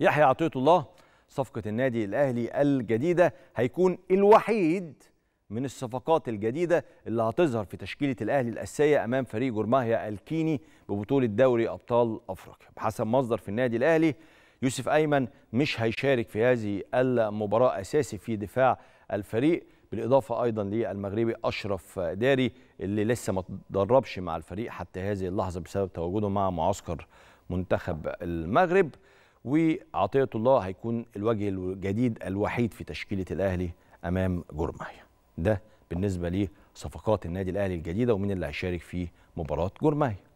يحيى عطية الله صفقة النادي الأهلي الجديدة هيكون الوحيد من الصفقات الجديدة اللي هتظهر في تشكيلة الأهلي الأساسية أمام فريق جرماهيا الكيني ببطولة دوري أبطال أفريقيا بحسب مصدر في النادي الأهلي يوسف أيمن مش هيشارك في هذه المباراة أساسي في دفاع الفريق بالإضافة أيضا للمغربي أشرف داري اللي لسه ما تدربش مع الفريق حتى هذه اللحظة بسبب تواجده مع معسكر منتخب المغرب وعطيه الله هيكون الوجه الجديد الوحيد في تشكيله الاهلي امام جورمايا ده بالنسبه لصفقات النادي الاهلي الجديده ومن اللي هيشارك في مباراه جورمايا